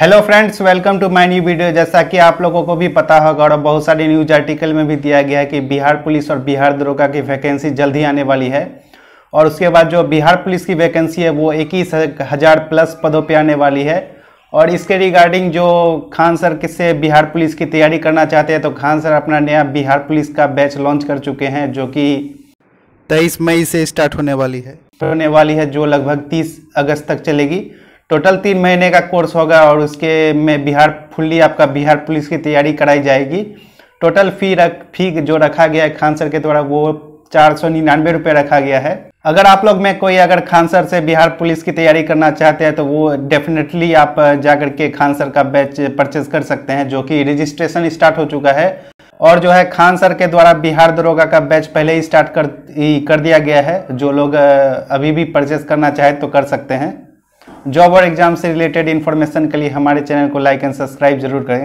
hello friends welcome to my new video जैसा कि आप लोगों को भी पता होगा और बहुत सारे न्यूज आर्टिकल में भी दिया गया है कि बिहार पुलिस और बिहार दरोगा की वैकेंसी जल्दी आने वाली है और उसके बाद जो बिहार पुलिस की वैकेंसी है वो इक्कीस हज़ार प्लस पदों पे आने वाली है और इसके रिगार्डिंग जो खान सर किससे बिहार पुलिस की तैयारी करना चाहते हैं तो खान सर अपना नया बिहार पुलिस का बैच लॉन्च कर चुके हैं जो कि तेईस मई से स्टार्ट होने वाली है होने वाली है जो लगभग तीस अगस्त तक चलेगी टोटल तीन महीने का कोर्स होगा और उसके में बिहार फुल्ली आपका बिहार पुलिस की तैयारी कराई जाएगी टोटल फी रख फी जो रखा गया है खान सर के द्वारा वो चार सौ निन्यानवे रुपये रखा गया है अगर आप लोग में कोई अगर खान सर से बिहार पुलिस की तैयारी करना चाहते हैं तो वो डेफिनेटली आप जा कर के खान सर का बैच परचेज कर सकते हैं जो कि रजिस्ट्रेशन स्टार्ट हो चुका है और जो है खान सर के द्वारा बिहार दरोगा का बैच पहले ही स्टार्ट कर कर दिया गया है जो लोग अभी भी परचेज करना चाहे तो कर सकते हैं जॉब और एग्जाम से रिलेटेड इन्फॉर्मेशन के लिए हमारे चैनल को लाइक एंड सब्सक्राइब जरूर करें